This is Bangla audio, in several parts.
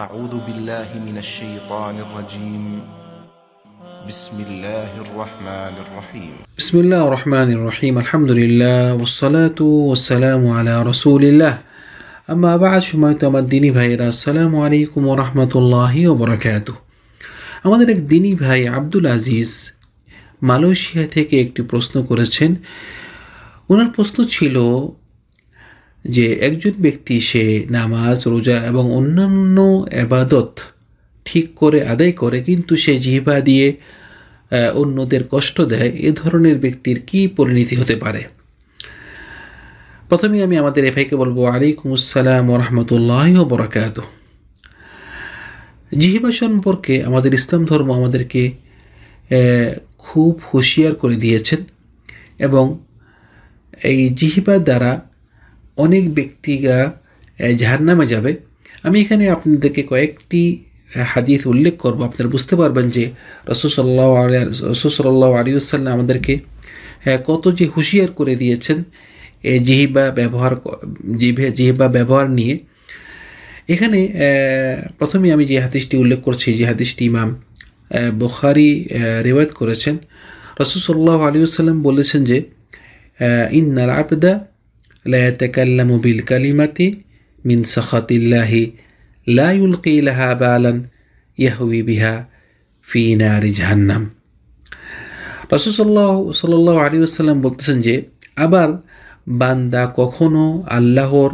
أعوذ بالله من الشيطان الرجيم بسم الله الرحمن الرحيم بسم الله الرحمن الرحيم الحمد لله والصلاة والسلام على رسول الله أما بعد شما تمديني ভাইরা السلام عليكم ورحمة الله وبركاته আমাদের এক দিনী ভাই عبد العزيز মালয়েশিয়া থেকে একটি প্রশ্ন করেছেন ওনার প্রশ্ন ছিল যে একজন ব্যক্তি সে নামাজ রোজা এবং অন্যান্য আবাদত ঠিক করে আদায় করে কিন্তু সে জিহ্বা দিয়ে অন্যদের কষ্ট দেয় এ ধরনের ব্যক্তির কি পরিণতি হতে পারে প্রথমে আমি আমাদের এফআইকে বলবো আলাইকুম আসসালাম রহমতুল্লাহ বরাকাত জিহিবা সম্পর্কে আমাদের ইসলাম ধর্ম আমাদেরকে খুব হুঁশিয়ার করে দিয়েছেন এবং এই জিহিবার দ্বারা অনেক ব্যক্তিরা জাহার নামে যাবে আমি এখানে আপনাদেরকে কয়েকটি হাদিস উল্লেখ করব আপনারা বুঝতে পারবেন যে রসুসল্লাহ রসুসল্লাহ আলিউসাল্লাম আমাদেরকে কত যে হুঁশিয়ার করে দিয়েছেন জিহিবা ব্যবহার জিহিবা ব্যবহার নিয়ে এখানে প্রথমে আমি যে হাদিসটি উল্লেখ করছি যে হাদিসটি ইমাম বখারি রেওয়াত করেছেন রসুসল্লাহ আলিউসাল্লাম বলেছেন যে ইন্নার আবদা লায়াতাকাল্লামু বিল কালিমাতি মিন সখাতিল্লাহি লা ইউলকি লাহা বালান ইয়াহবি বিহা ফি নারি জাহান্নাম রসুসল্লাহ সাল্লাহ আলী আসসালাম বলতেছেন যে আবার বান্দা কখনো আল্লাহর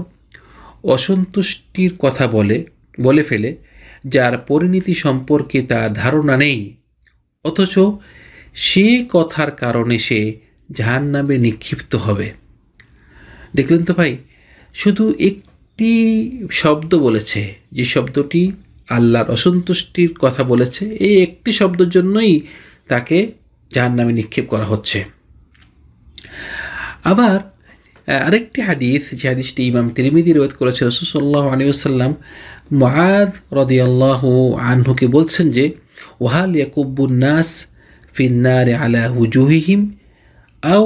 অসন্তুষ্টির কথা বলে বলে ফেলে যার পরিণতি সম্পর্কে তার ধারণা নেই অথচ সে কথার কারণে সে জাহান্নামে নিক্ষিপ্ত হবে দেখলেন তো ভাই শুধু একটি শব্দ বলেছে যে শব্দটি আল্লাহর অসন্তুষ্টির কথা বলেছে এই একটি শব্দের জন্যই তাকে যার নামে নিক্ষেপ করা হচ্ছে আবার আরেকটি হাদিস যে হাদিসটি ইমাম তিরিমিদি রোধ করেছে রসুসল্লাহ আলিউসাল্লাম মহাদ রদিয়াল্লাহ আহ্নকে বলছেন যে ওহাল ইয়াকুবুন্নাস ফিন্নার আলা হুজুহিহিম আও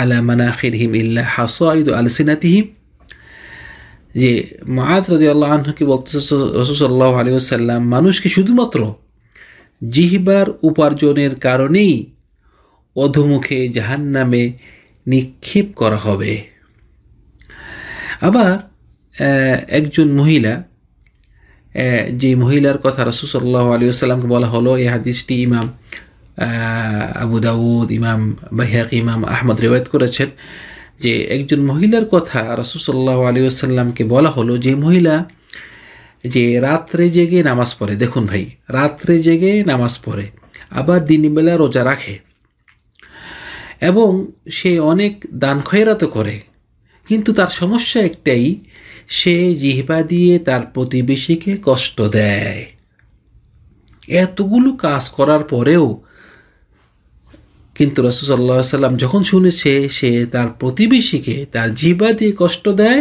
আলা মানাখিরহিম ইল্লা হাসাইদ আলসিনাতিহিম যে মাদ রাজি আল্লাহ আনহুকে বলতেছে রসুসাল্লাহ আলী সাল্লাম মানুষকে শুধুমাত্র জিহিবার উপার্জনের কারণেই অধমুখে জাহান নামে নিক্ষেপ করা হবে আবার একজন মহিলা যে মহিলার কথা রসুসল্লাহ আলী সাল্লামকে বলা হলো এ হাদিসটি ইমাম আবু দাউদ ইমাম বাহিয়াক ইমাম আহমদ রেওয়ায়ত করেছেন যে একজন মহিলার কথা রসুসল্লাহ আলী আসাল্লামকে বলা হলো যে মহিলা যে রাত্রে জেগে নামাজ পড়ে দেখুন ভাই রাত্রে জেগে নামাজ পড়ে আবার দিনবেলা রোজা রাখে এবং সে অনেক দান খয়রাত করে কিন্তু তার সমস্যা একটাই সে জিহবা দিয়ে তার প্রতিবেশীকে কষ্ট দেয় এতগুলো কাজ করার পরেও কিন্তু রসুল্লাহ সাল্লাম যখন শুনেছে সে তার প্রতিবেশীকে তার জিবা দিয়ে কষ্ট দেয়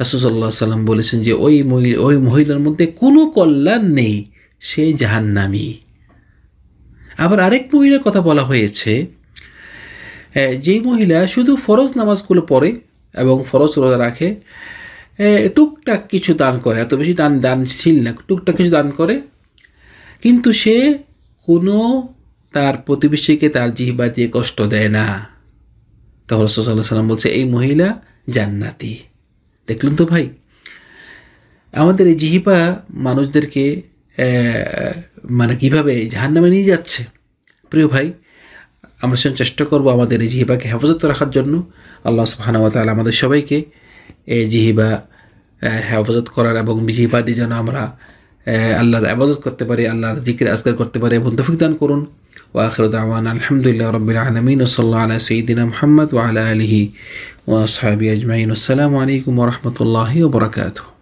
রসুল্লাহ সাল্লাম বলেছেন যে ওই মহিলা ওই মহিলার মধ্যে কোনো কল্যাণ নেই সে জাহান্নামি আবার আরেক মহিলার কথা বলা হয়েছে যেই মহিলা শুধু ফরজ নামাজগুলো পড়ে এবং ফরজ রোজা রাখে টুকটাক কিছু দান করে এত বেশি দান দান ছিল না টুকটাক কিছু দান করে কিন্তু সে কোনো তার প্রতিবেশীকে তার জিহিবা দিয়ে কষ্ট দেয় না তখন রসদাল্লাহ সাল্লাম বলছে এই মহিলা জান্নাতি দেখলেন তো ভাই আমাদের এই জিহিবা মানুষদেরকে মানে কীভাবে নামে নিয়ে যাচ্ছে প্রিয় ভাই আমরা সেরকম চেষ্টা করবো আমাদের এই জিহিবাকে হেফাজত রাখার জন্য আল্লাহ সুহানাওয়া তালা আমাদের সবাইকে এই জিহিবা হেফাজত করার এবং জিহিবা দিয়ে যেন আমরা আল্লাহর আবাদত করতে পারি আল্লাহর জিকির আজকার করতে পারি এবং তফিক দান করুন وآخر دعوانا الحمد لله رب العالمين وصلى الله على سيدنا محمد وعلى آله وأصحابه أجمعين والسلام عليكم ورحمة الله وبركاته